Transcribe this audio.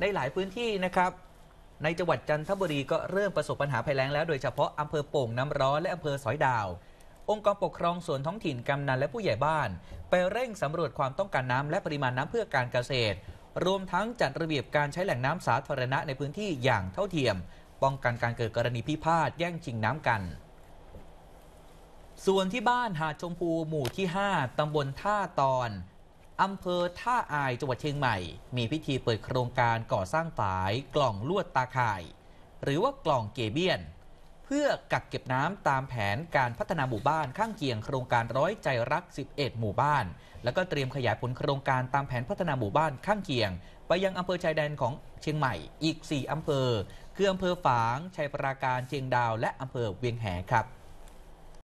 ในหลายพื้นที่นะครับ ในจังหวัดจันทบุรีก็เริ่มประสบปัญหาภัยแล้งแล้วโดยเฉพาะอำเภอโป่งน้ำร้อน และอำเภอสอยดาว องค์กรปกครองส่วนท้องถิ่นกำนันและผู้ใหญ่บ้าน ไปเร่งสำรวจความต้องการน้ำและปริมาณน้ำเพื่อการเกษตร รวมทั้งจัดระเบียบการใช้แหล่งน้ำสาธารณะในพื้นที่อย่างเท่าเทียม ป้องกันการเกิดกรณีพิพาทแย่งชิงน้ำกัน ส่วนที่บ้านหาดชมพูหมู่ที่5ตำบลท่าตอนอำเภอท่าอายจังหวัดเชียงใหม่ มีพิธีเปิดโครงการก่อสร้างฝายกล่องลวดตาข่าย หรือว่ากล่องเกเบียนเพื่อกักเก็บน้ำตามแผนการพัฒนาหมู่บ้านข้างเคียง โครงการร้อยใจรัก 11 หมู่บ้าน แล้วก็เตรียมขยายผลโครงการตามแผนพัฒนาหมู่บ้านข้างเคียง ไปยังอำเภอชายแดนของเชียงใหม่ อีก 4อำเภอคืออำเภอฝางชัยปราการเชียงดาวและอำเภอเวียงแหครับ